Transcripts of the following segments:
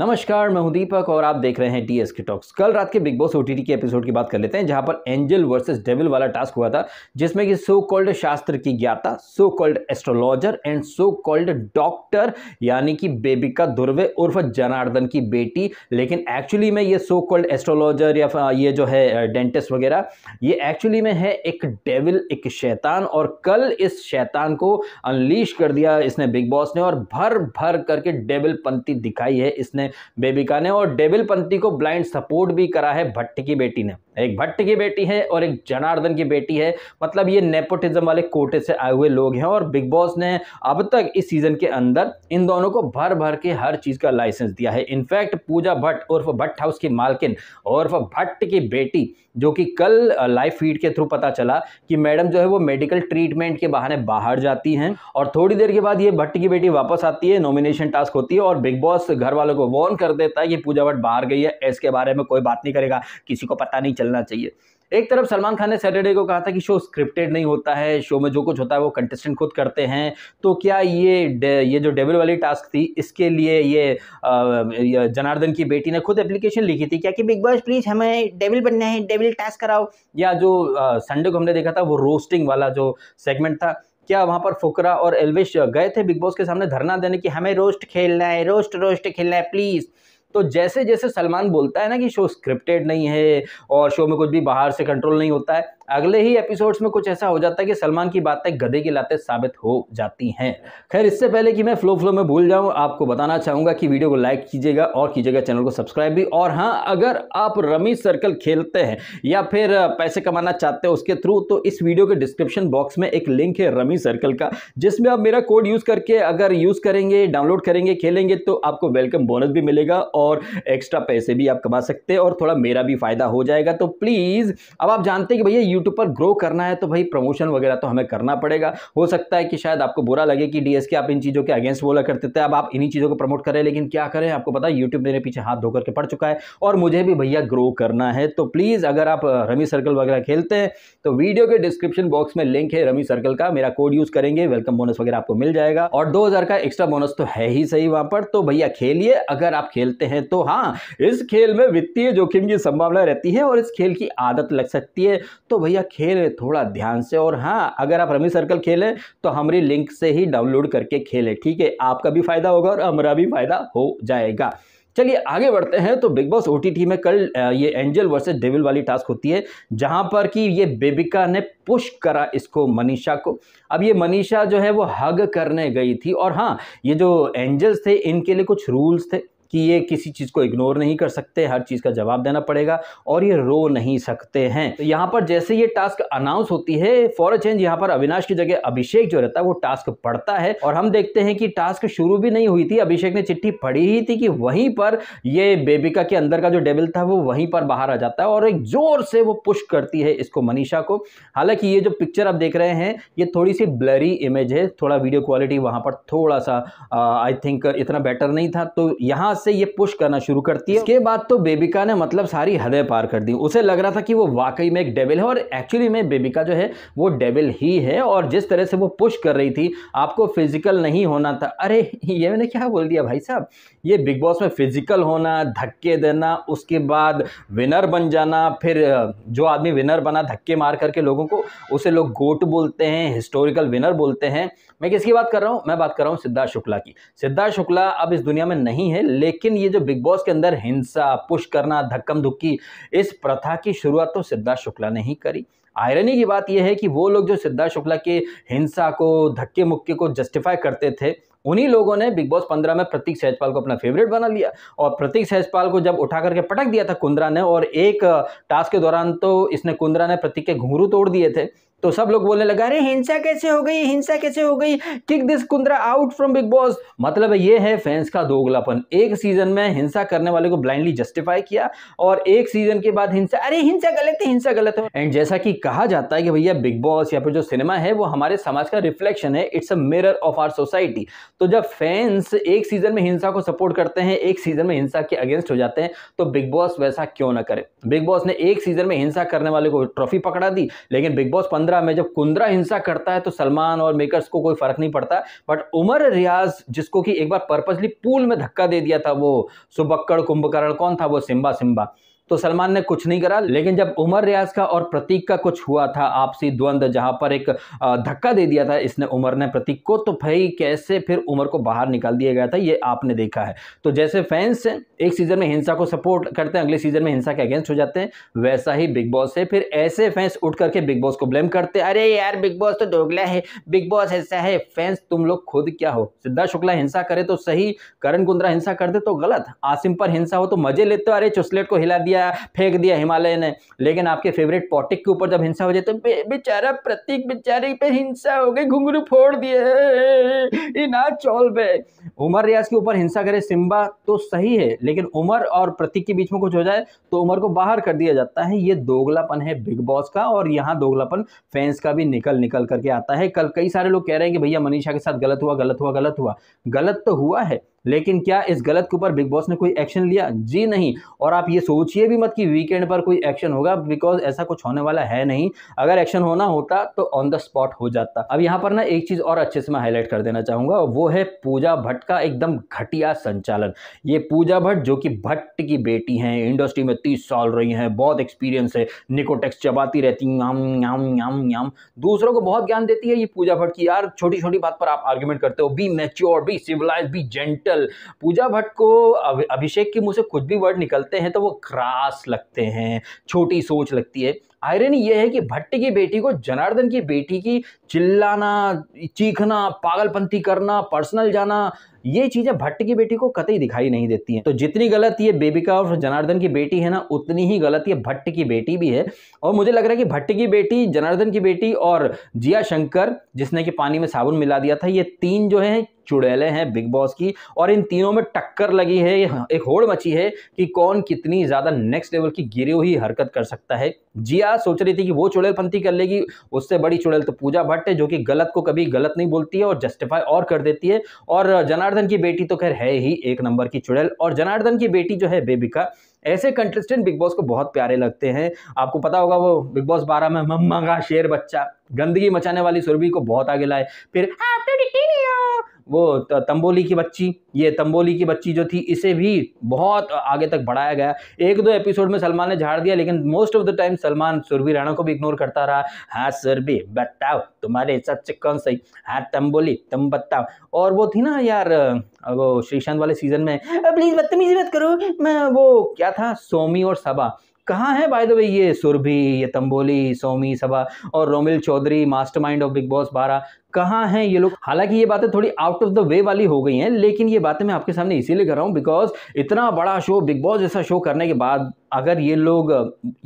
नमस्कार मैं हूं दीपक और आप देख रहे हैं टी एस के टॉक्स कल रात के बिग बॉस ओ के एपिसोड की बात कर लेते हैं जहां पर एंजल वर्सेस डेविल वाला टास्क हुआ था जिसमें कि सो कॉल्ड शास्त्र की ज्ञाता so called astrologer and so called doctor यानी कि बेबिका दुर्वे उर्फ जनार्दन की बेटी लेकिन एक्चुअली में ये सो कॉल्ड एस्ट्रोलॉजर या ये जो है डेंटिस्ट वगैरह ये एक्चुअली में है एक डेविल एक शैतान और कल इस शैतान को अनलीश कर दिया इसने बिग बॉस ने और भर भर करके डेविल पंथी दिखाई है इसने बेबिका ने और पंथी को ब्लाइंड सपोर्ट भी करा है भट्ट की बेटी ने एक भट्ट की बेटी है और एक जनार्दन की बेटी है मतलब ये नेपोटिज्म वाले कोटे से आए हुए लोग हैं और बिग बॉस ने अब तक इस सीज़न के अंदर इन दोनों को भर भर के हर चीज़ का लाइसेंस दिया है इनफैक्ट पूजा भट्ट उर्फ भट्ट हाउस की मालकिन उर्फ भट्ट की बेटी जो कि कल लाइव फीड के थ्रू पता चला कि मैडम जो है वो मेडिकल ट्रीटमेंट के बहाने बाहर जाती हैं और थोड़ी देर के बाद ये भट्ट की बेटी वापस आती है नॉमिनेशन टास्क होती है और बिग बॉस घर वालों को वॉर्न कर देता है कि पूजा भट्ट बाहर गई है इसके बारे में कोई बात नहीं करेगा किसी को पता नहीं चलना चाहिए एक तरफ सलमान खान ने सैटरडे को कहा था कि शो स्क्रिप्टेड नहीं होता है शो में जो कुछ होता है वो कंटेस्टेंट खुद करते हैं तो क्या ये ये जो डेविल वाली टास्क थी इसके लिए ये, ये जनार्दन की बेटी ने खुद एप्लीकेशन लिखी थी क्या कि बिग बॉस प्लीज़ हमें डेविल बनना है डेविल टास्क कराओ या जो संडे को हमने देखा था वो रोस्टिंग वाला जो सेगमेंट था क्या वहाँ पर फुकरा और एलविश गए थे बिग बॉस के सामने धरना देने की हमें रोस्ट खेलना है रोस्ट रोस्ट खेलना है प्लीज़ तो जैसे जैसे सलमान बोलता है ना कि शो स्क्रिप्टेड नहीं है और शो में कुछ भी बाहर से कंट्रोल नहीं होता है अगले ही एपिसोड्स में कुछ ऐसा हो जाता है कि सलमान की बातें गधे की लातें साबित हो जाती हैं खैर इससे पहले कि मैं फ्लो फ्लो में भूल जाऊं आपको बताना चाहूंगा कि वीडियो को लाइक कीजिएगा और कीजिएगा चैनल को सब्सक्राइब भी और हाँ अगर आप रमी सर्कल खेलते हैं या फिर पैसे कमाना चाहते हैं उसके थ्रू तो इस वीडियो के डिस्क्रिप्शन बॉक्स में एक लिंक है रमी सर्कल का जिसमें आप मेरा कोड यूज़ करके अगर यूज़ करेंगे डाउनलोड करेंगे खेलेंगे तो आपको वेलकम बोनस भी मिलेगा और एक्स्ट्रा पैसे भी आप कमा सकते हैं और थोड़ा मेरा भी फ़ायदा हो जाएगा तो प्लीज़ अब आप जानते हैं कि भैया यूट्यूब पर ग्रो करना है तो भाई प्रमोशन वगैरह तो हमें करना पड़ेगा हो सकता है कि शायद आपको बुरा लगे कि डी आप इन चीज़ों के अगेंस्ट बोला करते थे अब आप इन्हीं चीज़ों को प्रमोट करें लेकिन क्या करें आपको पता है यूट्यूब मेरे पीछे हाथ धोकर के पड़ चुका है और मुझे भी भैया ग्रो करना है तो प्लीज़ अगर आप रमी सर्कल वगैरह खेलते हैं तो वीडियो के डिस्क्रिप्शन बॉक्स में लिंक है रमी सर्कल का मेरा कोड यूज़ करेंगे वेलकम बोनस वगैरह आपको मिल जाएगा और दो का एक्स्ट्रा बोनस तो है ही सही वहाँ पर तो भैया खेलिए अगर आप खेलते हैं तो हाँ इस खेल में वित्तीय जोखिम की संभावना रहती है और इस खेल की आदत लग सकती है तो भैया खेल थोड़ा ध्यान से और हाँ अगर आप रमी सर्कल खेलें तो हमारी लिंक से ही डाउनलोड करके खेलें ठीक है आपका भी फ़ायदा होगा और हमारा भी फ़ायदा हो जाएगा चलिए आगे बढ़ते हैं तो बिग बॉस ओ में कल ये एंजल वर्सेस डेविल वाली टास्क होती है जहां पर कि ये बेबिका ने पुश करा इसको मनीषा को अब ये मनीषा जो है वो हग करने गई थी और हाँ ये जो एंजल्स थे इनके लिए कुछ रूल्स थे कि ये किसी चीज़ को इग्नोर नहीं कर सकते हर चीज़ का जवाब देना पड़ेगा और ये रो नहीं सकते हैं तो यहाँ पर जैसे ये टास्क अनाउंस होती है फॉर अ चेंज यहाँ पर अविनाश की जगह अभिषेक जो रहता है वो टास्क पढ़ता है और हम देखते हैं कि टास्क शुरू भी नहीं हुई थी अभिषेक ने चिट्ठी पढ़ी ही थी कि वहीं पर ये बेबिका के अंदर का जो डेबिल था वो वहीं पर बाहर आ जाता है और एक जोर से वो पुश करती है इसको मनीषा को हालांकि ये जो पिक्चर आप देख रहे हैं ये थोड़ी सी ब्लरी इमेज है थोड़ा वीडियो क्वालिटी वहाँ पर थोड़ा सा आई थिंक इतना बेटर नहीं था तो यहाँ आवाज से ये पुश करना शुरू करती है इसके बाद तो बेबिका ने मतलब सारी हदें पार कर दी उसे लग रहा था कि वो वाकई में एक डेबिल है और एक्चुअली में बेबिका जो है वो डेबिल ही है और जिस तरह से वो पुश कर रही थी आपको फिजिकल नहीं होना था अरे ये मैंने क्या बोल दिया भाई साहब ये बिग बॉस में फिजिकल होना धक्के देना उसके बाद विनर बन जाना फिर जो आदमी विनर बना धक्के मार करके लोगों को उसे लोग गोट बोलते हैं हिस्टोरिकल विनर बोलते हैं मैं किसकी बात कर रहा हूँ मैं बात कर रहा हूँ सिद्धार्थ शुक्ला की सिद्धार्थ शुक्ला अब इस दुनिया में नहीं है लेकिन ये जो बिग बॉस के अंदर हिंसा पुश करना धक्कम धुक्की इस प्रथा की शुरुआत तो सिद्धार्थ शुक्ला ने ही करी आयरनी की बात यह है कि वो लोग जो सिद्धार्थ शुक्ला के हिंसा को धक्के मुक्के को जस्टिफाई करते थे उन्हीं लोगों ने बिग बॉस पंद्रह में प्रतीक सहजपाल को अपना फेवरेट बना लिया और प्रतीक सहजपाल को जब उठा करके पटक दिया था कुंद्रा ने और एक टास्क uh, के दौरान तो इसने कुंद्रा ने प्रतीक के घुंघरू तोड़ दिए थे तो सब लोग बोलने लगा अरे हिंसा कैसे हो गई हिंसा कैसे हो गई kick this Kundra out from Bigg Boss मतलब ये है फैंस का दोगलापन एक सीजन में हिंसा करने वाले को ब्लाइंडली जस्टिफाई किया और एक सीजन के बाद हिंसा अरे हिंसा गलत है हिंसा गलत है एंड जैसा कि कहा जाता है कि भैया बिग बॉस या फिर जो सिनेमा है वो हमारे समाज का रिफ्लेक्शन है it's a mirror of our society तो जब फैंस एक सीजन में हिंसा को सपोर्ट करते हैं एक सीजन में हिंसा के अगेंस्ट हो जाते हैं तो बिग बॉस वैसा क्यों ना करे बिग बॉस ने एक सीजन में हिंसा करने वाले को ट्रॉफी पकड़ा दी लेकिन बिग बॉस 2015 में जब कुंद्रा हिंसा करता है तो सलमान और मेकर्स को कोई फर्क नहीं पड़ता बट उमर रियाज जिसको कि एक बार पर्पजली पूल में धक्का दे दिया था वो सुबक्कड़ कुंभकर्ण कौन था वो सिम्बा सिम्बा तो सलमान ने कुछ नहीं करा लेकिन जब उमर रियाज का और प्रतीक का कुछ हुआ था आपसी द्वंद्व जहां पर एक धक्का दे दिया था इसने उमर ने प्रतीक को तो भाई कैसे फिर उमर को बाहर निकाल दिया गया था ये आपने देखा है तो जैसे फैंस एक सीजन में हिंसा को सपोर्ट करते हैं अगले सीजन में हिंसा के अगेंस्ट हो जाते हैं वैसा ही बिग बॉस है फिर ऐसे फैंस उठ करके बिग बॉस को ब्लेम करते अरे यार बिग बॉस तो दोगला है बिग बॉस ऐसा है फैंस तुम लोग खुद क्या हो सिद्धार्थ शुक्ला हिंसा करे तो सही करण कुंद्रा हिंसा करते तो गलत आसिम पर हिंसा हो तो मजे लेते हो अरे चुस्लेट को हिला दिया दिया फेंक दिया हिमालय ने लेकिन आपके फेवरेट पॉटिक के ऊपर जब हिंसा हो जाए तो बेचारा प्रतीक बेचारे पे हिंसा हो गई घुंगरू फोड़ दिए इनाज चौल पे उमर रियाज के ऊपर हिंसा करे सिम्बा तो सही है लेकिन उमर और प्रतीक के बीच में कुछ हो जाए तो उमर को बाहर कर दिया जाता है ये दोगलापन है बिग बॉस का और यहाँ दोगलापन फैंस का भी निकल निकल करके आता है कल कई सारे लोग कह रहे हैं कि भैया मनीषा के साथ गलत हुआ गलत हुआ गलत हुआ गलत तो हुआ है लेकिन क्या इस गलत के ऊपर बिग बॉस ने कोई एक्शन लिया जी नहीं और आप ये सोचिए भी मत कि वीकेंड पर कोई एक्शन होगा बिकॉज ऐसा कुछ होने वाला है नहीं अगर एक्शन होना होता तो ऑन द स्पॉट हो जाता अब यहाँ पर ना एक चीज़ और अच्छे से मैं हाईलाइट कर देना चाहूँगा वो है पूजा भट्ट का एकदम घटिया संचालन ये पूजा भट्ट जो कि भट्ट की बेटी हैं इंडस्ट्री में तीस साल रही हैं बहुत एक्सपीरियंस है निकोटेक्स चबाती रहती याम याम याम याम दूसरों को बहुत ज्ञान देती है ये पूजा भट्ट की यार छोटी छोटी बात पर आप आर्ग्यूमेंट करते हो be mature be civilise be gentle निकल पूजा भट्ट को अभिषेक के मुँह से कुछ भी वर्ड निकलते हैं तो वो क्रास लगते हैं छोटी सोच लगती है आयरनी यह है कि भट्ट की बेटी को जनार्दन की बेटी की चिल्लाना चीखना पागलपंथी करना पर्सनल जाना ये चीज़ें भट्ट की बेटी को कतई दिखाई नहीं देती हैं तो जितनी गलत ये बेबिका और जनार्दन की बेटी है ना उतनी ही गलत ये भट्ट की बेटी भी है और मुझे लग रहा है कि भट्ट की बेटी जनार्दन की बेटी और जिया शंकर जिसने कि पानी में साबुन मिला दिया था ये तीन जो है चुड़ैले हैं बिग बॉस की और इन तीनों में टक्कर लगी है एक होड़ मची है कि कौन कितनी ज़्यादा नेक्स्ट लेवल की गिरी हुई हरकत कर सकता है जिया क्या सोच रही थी कि वो चुड़ैलपंथी कर लेगी उससे बड़ी चुड़ैल तो पूजा भट्ट है जो कि गलत को कभी गलत नहीं बोलती है और जस्टिफाई और कर देती है और जनार्दन की बेटी तो खैर है ही एक नंबर की चुड़ैल और जनार्दन की बेटी जो है बेबिका ऐसे कंटेस्टेंट बिग बॉस को बहुत प्यारे लगते हैं आपको पता होगा वो बिग बॉस बारह में मम्मा का शेर बच्चा गंदगी मचाने वाली सुरभि को बहुत आगे लाए फिर वो तंबोली की बच्ची ये तंबोली की बच्ची जो थी इसे भी बहुत आगे तक बढ़ाया गया एक दो एपिसोड में सलमान ने झाड़ दिया लेकिन most of the time Salman Surbhi Rana को भी इग्नोर करता रहा हाँ सुरभि बताओ तुम्हारे सच कौन सही हाँ तंबोली तुम बताओ और वो थी ना यार वो श्रीशांत वाले सीजन में प्लीज़ बदतमीजी मत करो मैं वो क्या था सोमी और सबा कहाँ है बाय द वे ये सुरभि ये तंबोली सोमी सबा और रोमिल चौधरी मास्टरमाइंड ऑफ बिग बॉस बारह कहाँ हैं ये लोग हालांकि ये बातें थोड़ी आउट ऑफ द वे वाली हो गई हैं लेकिन ये बातें मैं आपके सामने इसीलिए कर रहा हूँ बिकॉज इतना बड़ा शो बिग बॉस जैसा शो करने के बाद अगर ये लोग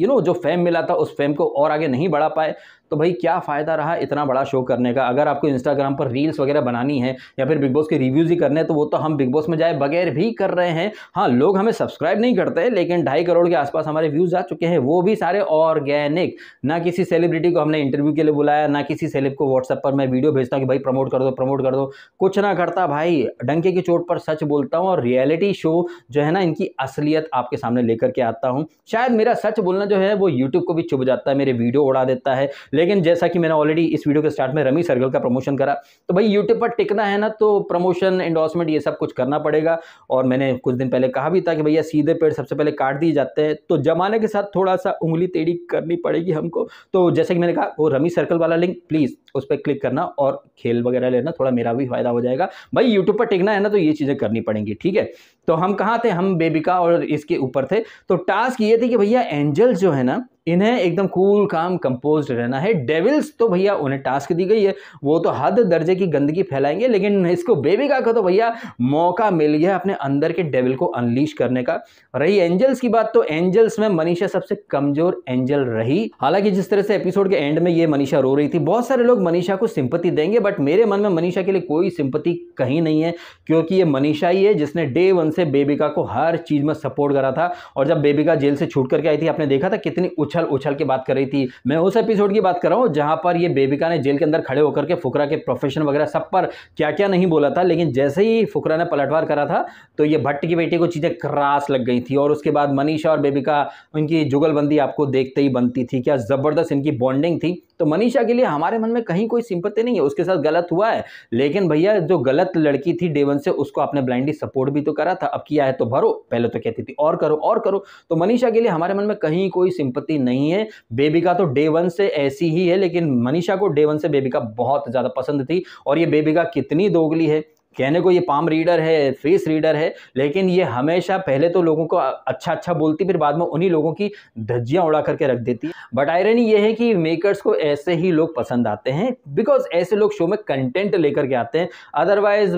यू नो जो फेम मिला था उस फेम को और आगे नहीं बढ़ा पाए तो भाई क्या फ़ायदा रहा इतना बड़ा शो करने का अगर आपको इंस्टाग्राम पर रील्स वगैरह बनानी है या फिर बिग बॉस के रिव्यूज़ ही करने हैं तो वो तो हम बिग बॉस में जाए बगैर भी कर रहे हैं हाँ लोग हमें सब्सक्राइब नहीं करते हैं लेकिन ढाई करोड़ के आसपास हमारे व्यूज़ आ चुके हैं वो भी सारे ऑर्गेनिक ना किसी सेलिब्रिटी को हमने इंटरव्यू के लिए बुलाया ना किसी सेलिब को व्हाट्सअप पर मैं वीडियो भेजता हूँ कि भाई प्रमोट कर दो प्रमोट कर दो कुछ ना करता भाई डंके की चोट पर सच बोलता हूँ और रियलिटी शो जो है ना इनकी असलियत आपके सामने लेकर के आता हूँ शायद मेरा सच बोलना जो है वो यूट्यूब को भी चुभ जाता है मेरे वीडियो उड़ा देता है लेकिन जैसा कि मैंने ऑलरेडी इस वीडियो के स्टार्ट में रमी सर्कल का प्रमोशन करा तो भाई यूट्यूब पर टिकना है ना तो प्रमोशन इंडोसमेंट ये सब कुछ करना पड़ेगा और मैंने कुछ दिन पहले कहा भी था कि भैया सीधे पेड़ सबसे पहले काट दिए जाते हैं तो जमाने के साथ थोड़ा सा उंगली टेढ़ी करनी पड़ेगी हमको तो जैसे कि मैंने कहा वो रमी सर्कल वाला लिंक प्लीज़ उस पर क्लिक करना और खेल वगैरह लेना थोड़ा मेरा भी फायदा हो जाएगा भाई यूट्यूब पर टिकना है ना तो ये चीज़ें करनी पड़ेंगी ठीक है तो हम कहाँ थे हम बेबिका और इसके ऊपर थे तो टास्क ये थे कि भैया एंजल्स जो है ना इन्हें एकदम कूल काम कंपोज रहना है डेविल्स तो भैया उन्हें टास्क दी गई है वो तो हद दर्जे की गंदगी फैलाएंगे लेकिन इसको बेबी का तो भैया मौका मिल गया अपने अंदर के डेविल को अनलीश करने का रही एंजल्स की बात तो एंजल्स में मनीषा सबसे कमजोर एंजल रही हालांकि जिस तरह से एपिसोड के एंड में ये मनीषा रो रही थी बहुत सारे लोग मनीषा को सिंपत्ति देंगे बट मेरे मन में मनीषा के लिए कोई सिंपत्ति कहीं नहीं है क्योंकि ये मनीषा ही है जिसने डे वन से बेबिका को हर चीज में सपोर्ट करा था और जब बेबिका जेल से छूट करके आई थी आपने देखा था कितनी उच्च उछल उछल के बात कर रही थी मैं उस एपिसोड की बात कर रहा हूँ जहाँ पर ये बेबिका ने जेल के अंदर खड़े होकर के फुकरा के प्रोफेशन वगैरह सब पर क्या क्या नहीं बोला था लेकिन जैसे ही फुकरा ने पलटवार करा था तो ये भट्ट की बेटी को चीज़ें क्रास लग गई थी और उसके बाद मनीषा और बेबिका उनकी जुगलबंदी आपको देखते ही बनती थी क्या ज़बरदस्त इनकी बॉन्डिंग थी तो मनीषा के लिए हमारे मन में कहीं कोई सिंपत्ति नहीं है उसके साथ गलत हुआ है लेकिन भैया जो गलत लड़की थी डेवन से उसको आपने ब्लाइंडली सपोर्ट भी तो करा था अब किया है तो भरो पहले तो कहती थी और करो और करो तो मनीषा के लिए हमारे मन में कहीं कोई सिंपत्ति नहीं है बेबिका तो डे वन से ऐसी ही है लेकिन मनीषा को डेवन से से बेबिका बहुत ज़्यादा पसंद थी और ये बेबिका कितनी दोगली है कहने को ये पाम रीडर है फेस रीडर है लेकिन ये हमेशा पहले तो लोगों को अच्छा अच्छा बोलती फिर बाद में उन्हीं लोगों की धज्जियाँ उड़ा करके रख देती बट आयरनी ये है कि मेकर्स को ऐसे ही लोग पसंद आते हैं बिकॉज ऐसे लोग शो में कंटेंट लेकर के आते हैं अदरवाइज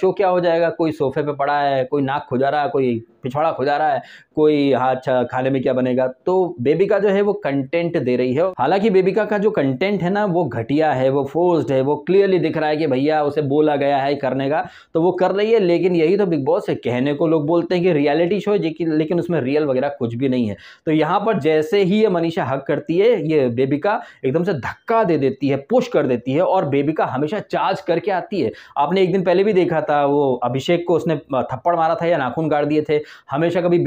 शो क्या हो जाएगा कोई सोफे पे पड़ा है कोई नाक खुजा रहा है कोई पिछवाड़ा खुजा रहा है कोई अच्छा खाने में क्या बनेगा तो बेबिका जो है वो कंटेंट दे रही है हालांकि बेबिका का जो कंटेंट है ना वो घटिया है वो फोर्स्ड है वो क्लियरली दिख रहा है कि भैया उसे बोला गया है करने का तो वो कर रही है लेकिन यही तो बिग बॉस से कहने को लोग बोलते हैं कि रियलिटी शो है लेकिन उसमें रियल वगैरह कुछ भी नहीं है तो यहाँ पर जैसे ही ये मनीषा हक करती है ये बेबिका एकदम से धक्का दे देती है पुश कर देती है और बेबिका हमेशा चार्ज करके आती है आपने एक दिन पहले भी देखा था वो अभिषेक को उसने थप्पड़ मारा था या नाखून गाड़ दिए थे हमेशा कभी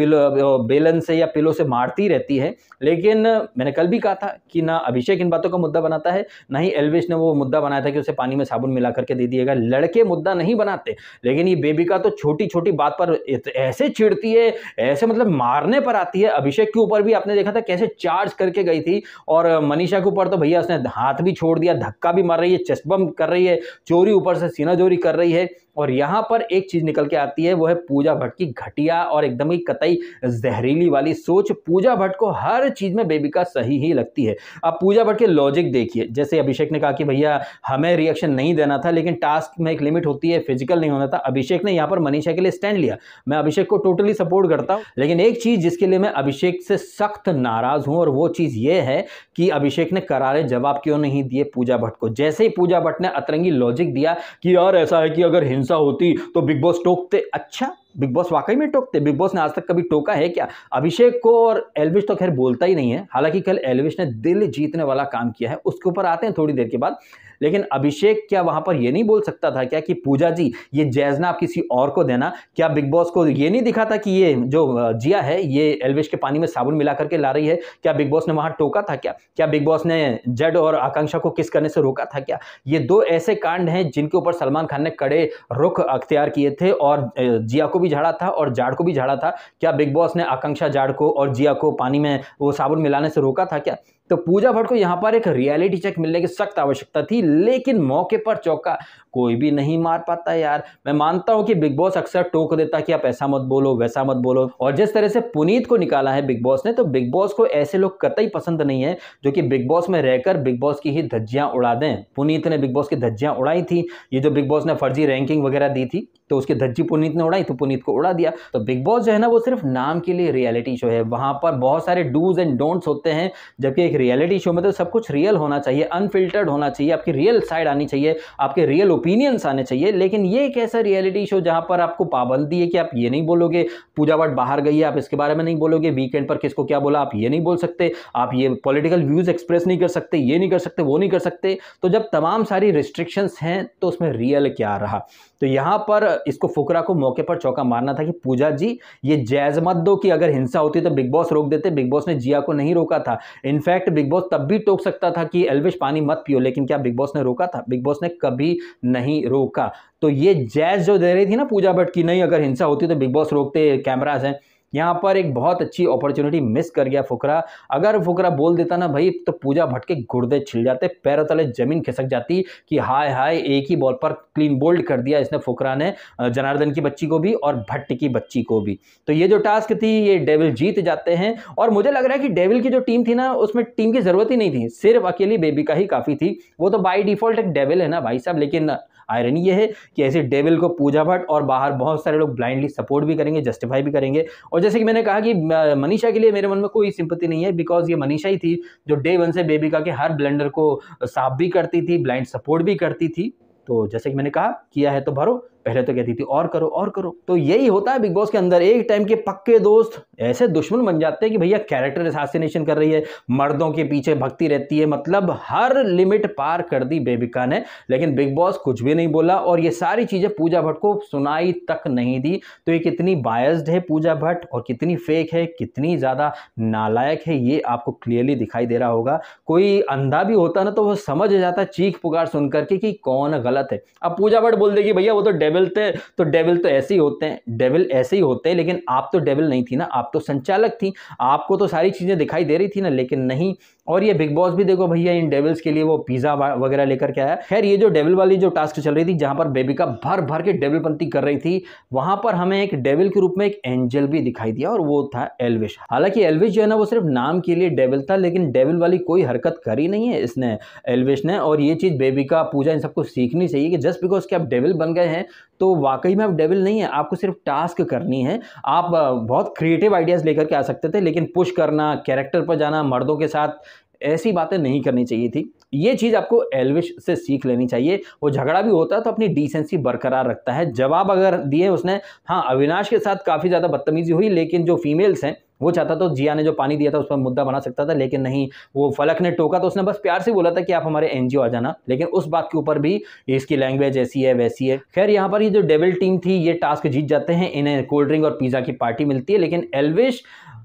बेलन से या पिलो से मारती रहती है लेकिन मैंने कल भी कहा था कि ना अभिषेक इन बातों का मुद्दा बनाता है ना ही एलवेश ने वो मुद्दा बनाया था कि उसे पानी में साबुन मिला करके दे दिएगा लड़के मुद्दा नहीं बनाते लेकिन ये बेबिका तो छोटी छोटी बात पर ऐसे छिड़ती है ऐसे मतलब मारने पर आती है अभिषेक के ऊपर भी आपने देखा था कैसे चार्ज करके गई थी और मनीषा के ऊपर तो भैया उसने हाथ भी छोड़ दिया धक्का भी मार रही है चस्बम कर रही है चोरी ऊपर से सीना चोरी कर रही है और यहाँ पर एक चीज़ निकल के आती है वो है पूजा भट्ट की घटिया और एकदम ही कतई जहरीली वाली सोच पूजा भट्ट को हर चीज़ में बेबिका सही ही लगती है अब पूजा भट्ट के लॉजिक देखिए जैसे अभिषेक ने कहा कि भैया हमें रिएक्शन नहीं देना था लेकिन टास्क में एक लिमिट होती है फिजिकल नहीं होना था अभिषेक ने यहाँ पर मनीषा के लिए स्टैंड लिया मैं अभिषेक को टोटली सपोर्ट करता हूँ लेकिन एक चीज़ जिसके लिए मैं अभिषेक से सख्त नाराज़ हूँ और वो चीज़ ये है कि अभिषेक ने करारे जवाब क्यों नहीं दिए पूजा भट्ट को जैसे ही पूजा भट्ट ने अतरंगी लॉजिक दिया कि यार ऐसा है कि अगर हिंसा होती तो बिग बॉस टोकते अच्छा बिग बॉस वाकई में टोकते बिग बॉस ने आज तक कभी टोका है क्या अभिषेक को और एलविश तो खैर बोलता ही नहीं है हालांकि कल एलविश ने दिल जीतने वाला काम किया है उसके ऊपर आते हैं थोड़ी देर के बाद लेकिन अभिषेक क्या वहां पर यह नहीं बोल सकता था क्या कि पूजा जी ये जैजना आप किसी और को देना क्या बिग बॉस को ये नहीं दिखा था कि ये जो जिया है ये एलवेश के पानी में साबुन मिला करके ला रही है क्या बिग बॉस ने वहां टोका था क्या क्या बिग बॉस ने जड और आकांक्षा को किस करने से रोका था क्या ये दो ऐसे कांड हैं जिनके ऊपर सलमान खान ने कड़े रुख अख्तियार किए थे और जिया को भी झाड़ा था और जाड़ को भी झाड़ा था क्या बिग बॉस ने आकांक्षा जाड़ को और जिया को पानी में वो साबुन मिलाने से रोका था क्या तो पूजा भट्ट को यहाँ पर एक रियलिटी चेक मिलने की सख्त आवश्यकता थी लेकिन मौके पर चौका कोई भी नहीं मार पाता यार मैं मानता हूँ कि बिग बॉस अक्सर टोक देता कि आप ऐसा मत बोलो वैसा मत बोलो और जिस तरह से पुनीत को निकाला है बिग बॉस ने तो बिग बॉस को ऐसे लोग कतई पसंद नहीं है जो कि बिग बॉस में रहकर बिग बॉस की ही धज्जियाँ उड़ा दें पुनीत ने बिग बॉस की धज्जियाँ उड़ाई थी ये जो बिग बॉस ने फर्जी रैंकिंग वगैरह दी थी तो उसकी धज्जी पुनीत ने उड़ाई तो पुनीत को उड़ा दिया तो बिग बॉस जो है ना वो सिर्फ नाम के लिए रियलिटी शो है वहाँ पर बहुत सारे डूज एंड डोंट्स होते हैं जबकि एक रियलिटी शो में तो सब कुछ रियल होना चाहिए अनफिल्टर्ड होना चाहिए आपकी रियल साइड आनी चाहिए आपके रियल ओपिनियंस आने चाहिए लेकिन ये एक ऐसा रियलिटी शो जहाँ पर आपको पाबंदी है कि आप ये नहीं बोलोगे पूजा भट्ट बाहर गई है आप इसके बारे में नहीं बोलोगे वीकेंड पर किसको क्या बोला आप ये नहीं बोल सकते आप ये पॉलिटिकल व्यूज़ एक्सप्रेस नहीं कर सकते ये नहीं कर सकते वो नहीं कर सकते तो जब तमाम सारी रिस्ट्रिक्शंस हैं तो उसमें रियल क्या रहा तो यहाँ पर इसको फुकरा को मौके पर चौका मारना था कि पूजा जी ये जैज मत दो कि अगर हिंसा होती तो बिग बॉस रोक देते बिग बॉस ने जिया को नहीं रोका था इनफैक्ट बिग बॉस तब भी टोक सकता था कि एलविश पानी मत पियो लेकिन क्या बिग बॉस ने रोका था बिग बॉस ने कभी नहीं रोका तो ये जैज जो दे रही थी ना पूजा भट्ट की नहीं अगर हिंसा होती तो बिग बॉस रोकते कैमराज हैं यहाँ पर एक बहुत अच्छी अपॉर्चुनिटी मिस कर गया फुकरा अगर फुकरा बोल देता ना भाई तो पूजा भट्ट के गुर्दे छिल जाते पैरों तले जमीन खिसक जाती कि हाय हाय एक ही बॉल पर क्लीन बोल्ड कर दिया इसने फुकरा ने जनार्दन की बच्ची को भी और भट्ट की बच्ची को भी तो ये जो टास्क थी ये डेविल जीत जाते हैं और मुझे लग रहा है कि डेविल की जो टीम थी ना उसमें टीम की ज़रूरत ही नहीं थी सिर्फ अकेली बेबी का ही काफ़ी थी वो तो बाई डिफॉल्ट एक डेविल है ना भाई साहब लेकिन आयरन ये है कि ऐसे डेविल को पूजा भट्ट और बाहर बहुत सारे लोग ब्लाइंडली सपोर्ट भी करेंगे जस्टिफाई भी करेंगे और जैसे कि मैंने कहा कि मनीषा के लिए मेरे मन में कोई सिंपत्ति नहीं है बिकॉज ये मनीषा ही थी जो डे वन से बेबी का के हर ब्लेंडर को साफ भी करती थी ब्लाइंड सपोर्ट भी करती थी तो जैसे कि मैंने कहा किया है तो भरो पहले तो कहती थी और करो और करो तो यही होता है बिग बॉस के अंदर एक टाइम के पक्के दोस्त ऐसे दुश्मन बन जाते हैं कि भैया कैरेक्टर एसासिनेशन कर रही है मर्दों के पीछे भक्ति रहती है मतलब हर लिमिट पार कर दी बेबिका ने लेकिन बिग बॉस कुछ भी नहीं बोला और ये सारी चीज़ें पूजा भट्ट को सुनाई तक नहीं दी तो ये कितनी बायस्ड है पूजा भट्ट और कितनी फेक है कितनी ज़्यादा नालायक है ये आपको क्लियरली दिखाई दे रहा होगा कोई अंधा भी होता ना तो वो समझ जाता चीख पुकार सुन करके कि कौन गलत है अब पूजा भट्ट बोल देगी भैया वो तो डेब डेविल थे तो डेविल तो ऐसे ही होते हैं डेविल ऐसे ही होते हैं लेकिन आप तो डेविल नहीं थी ना आप तो संचालक थी आपको तो सारी चीज़ें दिखाई दे रही थी ना लेकिन नहीं और ये बिग बॉस भी देखो भैया इन डेविल्स के लिए वो पिज्जा वगैरह लेकर के आया खैर ये जो डेविल वाली जो टास्क चल रही थी जहां पर बेबिका भर भर के पंती कर रही थी वहां पर हमें एक डेविल के रूप में एक एंजल भी दिखाई दिया और वो था एलविश हालांकि एलविश जो है ना वो सिर्फ नाम के लिए डेविल था लेकिन डेविल वाली कोई हरकत करी नहीं है इसने एलविश ने और ये चीज़ बेबिका पूजा इन सबको सीखनी चाहिए कि जस्ट बिकॉज के आप डेविल बन गए हैं तो वाकई में आप डेविल नहीं है आपको सिर्फ टास्क करनी है आप बहुत क्रिएटिव आइडियाज़ लेकर के आ सकते थे लेकिन पुश करना कैरेक्टर पर जाना मर्दों के साथ ऐसी बातें नहीं करनी चाहिए थी ये चीज़ आपको एलविश से सीख लेनी चाहिए वो झगड़ा भी होता है तो अपनी डिसेंसी बरकरार रखता है जवाब अगर दिए उसने हाँ अविनाश के साथ काफ़ी ज़्यादा बदतमीजी हुई लेकिन जो फीमेल्स हैं वो चाहता तो जिया ने जो पानी दिया था उस पर मुद्दा बना सकता था लेकिन नहीं वो फलक ने टोका तो उसने बस प्यार से बोला था कि आप हमारे एनजीओ आ जाना लेकिन उस बात के ऊपर भी इसकी लैंग्वेज ऐसी है वैसी है खैर यहाँ पर ये जो डेविल टीम थी ये टास्क जीत जाते हैं इन्हें कोल्ड ड्रिंक और पिज़्ज़ा की पार्टी मिलती है लेकिन एलविश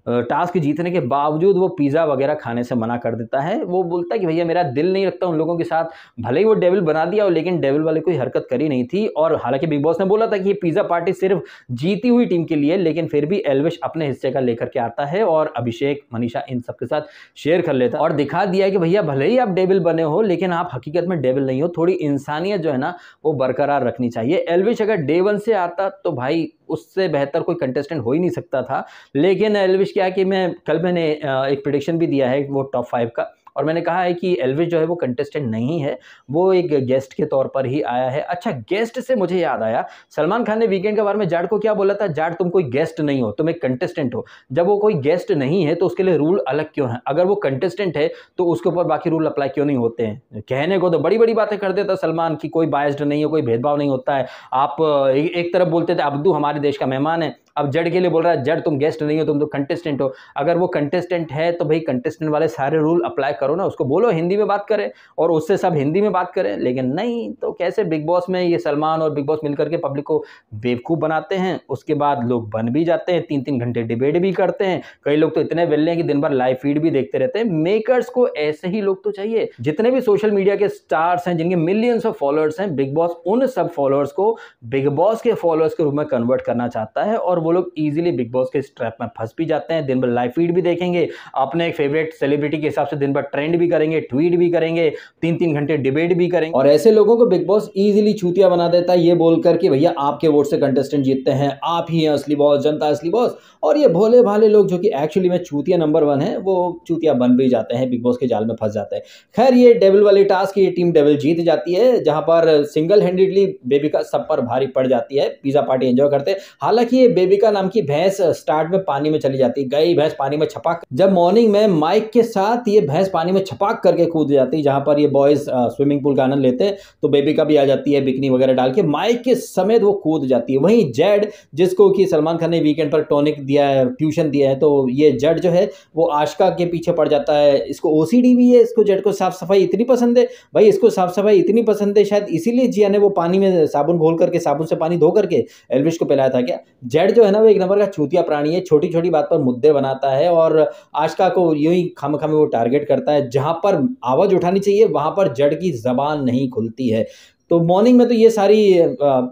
टास्क जीतने के बावजूद वो पिज़्ज़ा वगैरह खाने से मना कर देता है वो बोलता है कि भैया मेरा दिल नहीं लगता उन लोगों के साथ भले ही वो डेविल बना दिया हो लेकिन डेविल वाले कोई हरकत करी नहीं थी और हालांकि बिग बॉस ने बोला था कि ये पिज़्ज़ा पार्टी सिर्फ जीती हुई टीम के लिए लेकिन फिर भी एलविश अपने हिस्से का लेकर के आता है और अभिषेक मनीषा इन सबके साथ शेयर कर लेता है और दिखा दिया कि भैया भले ही आप डेविल बने हो लेकिन आप हकीकत में डेविल नहीं हो थोड़ी इंसानियत जो है ना वो बरकरार रखनी चाहिए एलविश अगर डे वन से आता तो भाई उससे बेहतर कोई कंटेस्टेंट हो ही नहीं सकता था लेकिन एलविश क्या कि मैं कल मैंने एक प्रडिक्शन भी दिया है वो टॉप फाइव का और मैंने कहा है कि एलविस जो है वो कंटेस्टेंट नहीं है वो एक गेस्ट के तौर पर ही आया है अच्छा गेस्ट से मुझे याद आया सलमान खान ने वीकेंड के बारे में जाट को क्या बोला था जाट तुम कोई गेस्ट नहीं हो तुम एक कंटेस्टेंट हो जब वो कोई गेस्ट नहीं है तो उसके लिए रूल अलग क्यों है अगर वो कंटेस्टेंट है तो उसके ऊपर बाकी रूल अप्लाई क्यों नहीं होते हैं कहने को तो बड़ी बड़ी बातें कर देता सलमान की कोई बायस्ड नहीं है कोई भेदभाव नहीं होता है आप एक तरफ बोलते थे अब्दू हमारे देश का मेहमान है अब जड के लिए बोल रहा है जड तुम गेस्ट नहीं हो तुम तो कंटेस्टेंट हो अगर वो कंटेस्टेंट है तो भाई कंटेस्टेंट वाले सारे रूल अप्लाई करो ना उसको बोलो हिंदी में बात करें और उससे सब हिंदी में बात करें लेकिन नहीं तो कैसे बिग बॉस में ये सलमान और बिग बॉस मिलकर के पब्लिक को बेवकूफ़ बनाते हैं उसके बाद लोग बन भी जाते हैं तीन तीन घंटे डिबेट भी करते हैं कई लोग तो इतने वेल्ले हैं कि दिन भर लाइव फीड भी देखते रहते हैं मेकर्स को ऐसे ही लोग तो चाहिए जितने भी सोशल मीडिया के स्टार्स हैं जिनके मिलियंस ऑफ फॉलोअर्स हैं बिग बॉस उन सब फॉलोअर्स को बिग बॉस के फॉलोअर्स के रूप में कन्वर्ट करना चाहता है और वो लोग ईजिली बिग बॉस के स्ट्रैप में फंस भी जाते हैं दिन भर लाइव फीड भी देखेंगे अपने एक फेवरेट सेलिब्रिटी के हिसाब से दिन भर ट्रेंड भी करेंगे ट्वीट भी करेंगे तीन तीन घंटे डिबेट भी करेंगे और ऐसे लोगों को बिग बॉस ईजिली छूतिया बना देता है ये बोलकर कि भैया आपके वोट से कंटेस्टेंट जीतते हैं आप ही हैं असली बॉस जनता असली बॉस और ये भोले भाले लोग जो कि एक्चुअली में चूतिया नंबर वन है वो चूतिया बन भी जाते हैं बिग बॉस के जाल में फंस जाते हैं खैर ये डेविल वाली टास्क ये टीम डेविल जीत जाती है जहां पर सिंगल हैंडेडली बेबी का सब पर भारी पड़ जाती है पिज्जा पार्टी एंजॉय करते हैं हालांकि ये बेबी देविका नाम की भैंस स्टार्ट में पानी में चली जाती गई भैंस पानी में छपाक जब मॉर्निंग में माइक के साथ ये भैंस पानी में छपाक करके कूद जाती जहां पर ये बॉयज स्विमिंग पूल का आनंद लेते हैं तो बेबिका भी आ जाती है बिकनी वगैरह डाल के माइक के समेत वो कूद जाती है वहीं जेड जिसको कि सलमान खान ने वीकेंड पर टॉनिक दिया है ट्यूशन दिया है तो ये जेड जो है वो आशका के पीछे पड़ जाता है इसको ओ भी है इसको जेड को साफ सफाई इतनी पसंद है भाई इसको साफ सफाई इतनी पसंद है शायद इसीलिए जिया ने वो पानी में साबुन घोल करके साबुन से पानी धो करके एलविश को पिलाया था क्या जेड जो है ना वो एक नंबर का छूतिया प्राणी है छोटी छोटी बात पर मुद्दे बनाता है और आशका को यूं ही खम खमे वो टारगेट करता है जहाँ पर आवाज़ उठानी चाहिए वहाँ पर जड़ की जबान नहीं खुलती है तो मॉर्निंग में तो ये सारी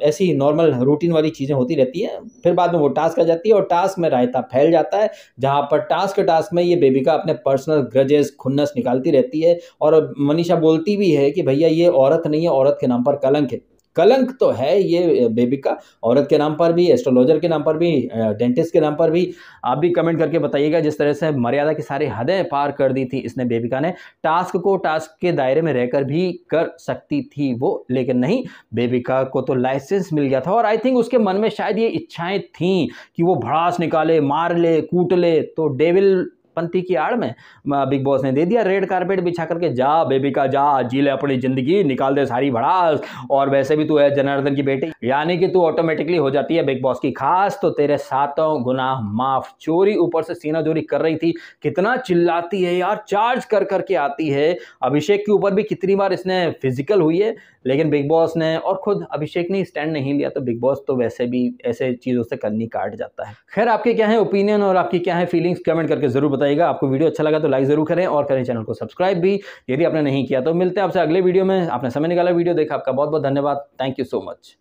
ऐसी नॉर्मल रूटीन वाली चीज़ें होती रहती है फिर बाद में वो टास्क आ जाती है और टास्क में रायता फैल जाता है जहाँ पर टास्क टास्क में ये बेबिका अपने पर्सनल ग्रजेस खुन्नस निकालती रहती है और मनीषा बोलती भी है कि भैया ये औरत नहीं है औरत के नाम पर कलंक है कलंक तो है ये बेबी का औरत के नाम पर भी एस्ट्रोलॉजर के नाम पर भी डेंटिस्ट के नाम पर भी आप भी कमेंट करके बताइएगा जिस तरह से मर्यादा की सारी हदें पार कर दी थी इसने बेबिका ने टास्क को टास्क के दायरे में रहकर भी कर सकती थी वो लेकिन नहीं बेबिका को तो लाइसेंस मिल गया था और आई थिंक उसके मन में शायद ये इच्छाएं थीं कि वो भड़ास निकाले मार ले कूट ले तो डेविल पंथी की आड़ में बिग बॉस ने दे दिया रेड कारपेट बिछा करके जा बेबी का जा जी ले अपनी ज़िंदगी निकाल दे सारी भड़ास और वैसे भी तू है जनार्दन की बेटी यानी कि तू ऑटोमेटिकली हो जाती है बिग बॉस की खास तो तेरे सातों गुना माफ चोरी ऊपर से सीना चोरी कर रही थी कितना चिल्लाती है यार चार्ज कर करके आती है अभिषेक के ऊपर भी कितनी बार इसने फिजिकल हुई है लेकिन बिग बॉस ने और खुद अभिषेक ने स्टैंड नहीं लिया तो बिग बॉस तो वैसे भी ऐसे चीज़ों से करनी काट जाता है खैर आपके क्या है ओपिनियन और आपकी क्या है फीलिंग्स कमेंट करके ज़रूर बताए बताइएगा आपको वीडियो अच्छा लगा तो लाइक जरूर करें और करें चैनल को सब्सक्राइब भी यदि आपने नहीं किया तो मिलते हैं आपसे अगले वीडियो में आपने समय निकाला वीडियो देखा आपका बहुत बहुत धन्यवाद थैंक यू सो मच